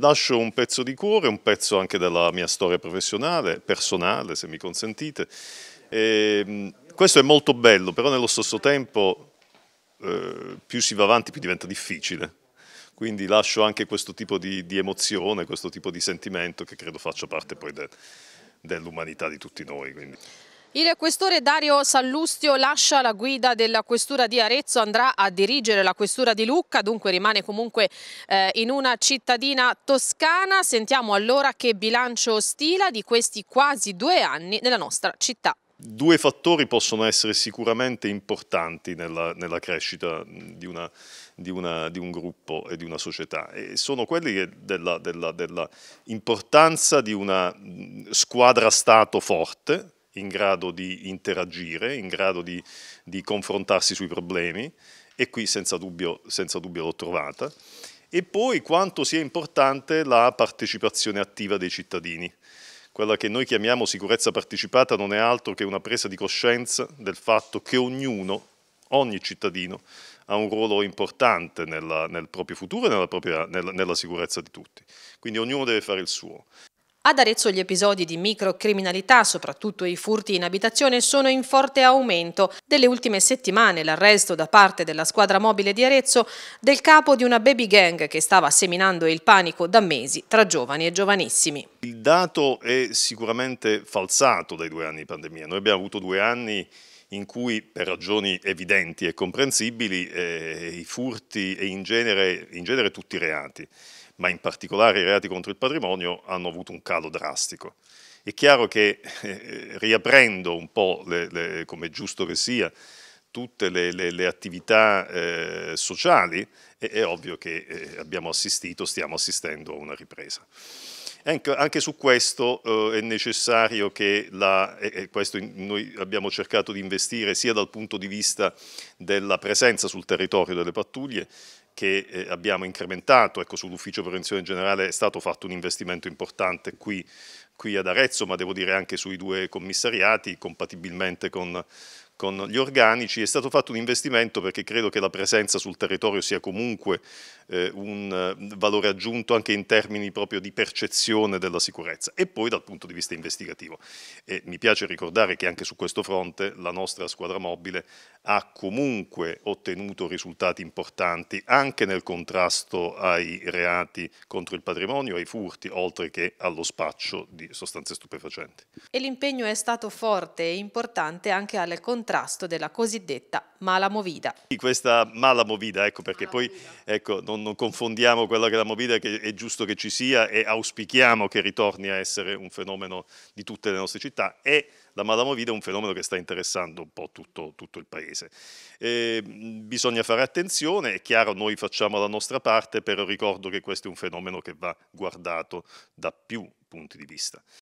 Lascio un pezzo di cuore, un pezzo anche della mia storia professionale, personale se mi consentite. E, ehm, questo è molto bello, però nello stesso tempo eh, più si va avanti più diventa difficile. Quindi lascio anche questo tipo di, di emozione, questo tipo di sentimento che credo faccia parte poi de, dell'umanità di tutti noi. Quindi. Il questore Dario Sallustio lascia la guida della questura di Arezzo, andrà a dirigere la questura di Lucca, dunque rimane comunque eh, in una cittadina toscana. Sentiamo allora che bilancio stila di questi quasi due anni nella nostra città. Due fattori possono essere sicuramente importanti nella, nella crescita di, una, di, una, di, un gruppo e di una società e sono quelli dell'importanza della, della di una mm, squadra Stato forte in grado di interagire, in grado di, di confrontarsi sui problemi e qui senza dubbio, senza dubbio l'ho trovata. E poi quanto sia importante la partecipazione attiva dei cittadini. Quella che noi chiamiamo sicurezza partecipata non è altro che una presa di coscienza del fatto che ognuno, ogni cittadino, ha un ruolo importante nella, nel proprio futuro e nella, propria, nella, nella sicurezza di tutti. Quindi ognuno deve fare il suo. Ad Arezzo gli episodi di microcriminalità, soprattutto i furti in abitazione, sono in forte aumento. Delle ultime settimane l'arresto da parte della squadra mobile di Arezzo del capo di una baby gang che stava seminando il panico da mesi tra giovani e giovanissimi. Il dato è sicuramente falsato dai due anni di pandemia. Noi abbiamo avuto due anni in cui per ragioni evidenti e comprensibili eh, i furti e in genere, in genere tutti i reati ma in particolare i reati contro il patrimonio, hanno avuto un calo drastico. È chiaro che eh, eh riaprendo un po', le, le, come giusto che sia, tutte le, le attività eh, sociali, è, è, ovvio che eh, abbiamo assistito, stiamo assistendo a una ripresa. Anche, anche su questo eh, è necessario che, la, e questo noi abbiamo cercato di investire sia dal punto di vista della presenza sul territorio delle pattuglie, che eh, abbiamo incrementato, ecco, sull'ufficio prevenzione generale è stato fatto un investimento importante qui qui ad Arezzo, ma devo dire anche sui due commissariati, compatibilmente con, con gli organici, è stato fatto un investimento perché credo che la presenza sul territorio sia comunque eh, un eh, valore aggiunto anche in termini proprio di percezione della sicurezza e poi dal punto di vista investigativo. E mi piace ricordare che anche su questo fronte la nostra squadra mobile ha comunque ottenuto risultati importanti anche nel contrasto ai reati contro il patrimonio, ai furti, oltre che allo spaccio di di sostanze stupefacenti. E l'impegno è stato forte e importante anche al contrasto della cosiddetta mala movida. Questa mala movida, ecco perché mala poi ecco, non, non, confondiamo quella che è la movida, che è giusto che ci sia e auspichiamo che ritorni a essere un fenomeno di tutte le nostre città, è la malamovita è un fenomeno che sta interessando un po' tutto, tutto il paese. Eh, bisogna fare attenzione, è chiaro noi facciamo la nostra parte, però ricordo che questo è un fenomeno che va guardato da più punti di vista.